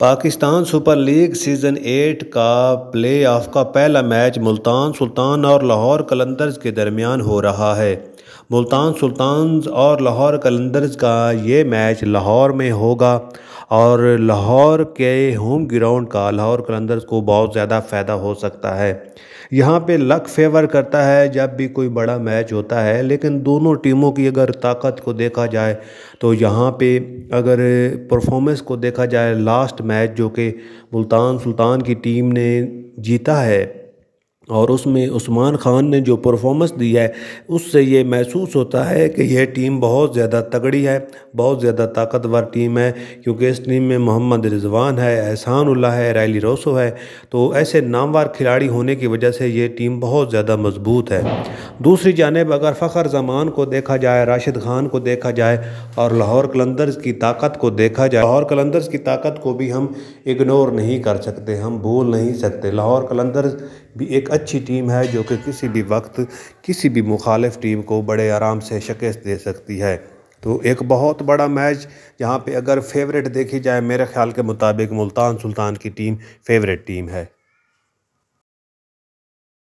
Pakistan super league season eight का play off का पहला मैच मुल्तान सुल्तान और लाहौर कलंदर्स के दरमियान हो रहा है मुल्तान सुल्तान और लाहौर कलंदर्स का ये मैच लाहौर में होगा और लाहौर के होम ग्राउंड का लाहौर कलंदर्स को बहुत ज़्यादा फ़ायदा हो सकता है यहाँ पे लक फेवर करता है जब भी कोई बड़ा मैच होता है लेकिन दोनों टीमों की अगर ताकत को देखा जाए तो यहाँ पे अगर परफॉर्मेंस को देखा जाए लास्ट मैच जो कि मुल्तान सुल्तान की टीम ने जीता है और उसमें उस्मान ख़ान ने जो परफॉर्मेंस दी है उससे ये महसूस होता है कि यह टीम बहुत ज़्यादा तगड़ी है बहुत ज़्यादा ताकतवर टीम है क्योंकि इस टीम में मोहम्मद रिजवान है एहसान उल्ला है रैली रोसो है तो ऐसे नामवार खिलाड़ी होने की वजह से ये टीम बहुत ज़्यादा मजबूत है दूसरी जानब अगर फ़खर जमान को देखा जाए राशिद खान को देखा जाए और लाहौर कलंदर्स की ताकत को देखा जाए लाहौर कलंदर्स की ताकत को भी हम इग्नोर नहीं कर सकते हम भूल नहीं सकते लाहौर कलंदर्स भी एक अच्छी टीम है जो कि किसी भी वक्त किसी भी मुखालिफ टीम को बड़े आराम से शिकस्त दे सकती है तो एक बहुत बड़ा मैच जहाँ पे अगर फेवरेट देखी जाए मेरे ख्याल के मुताबिक मुल्तान सुल्तान की टीम फेवरेट टीम है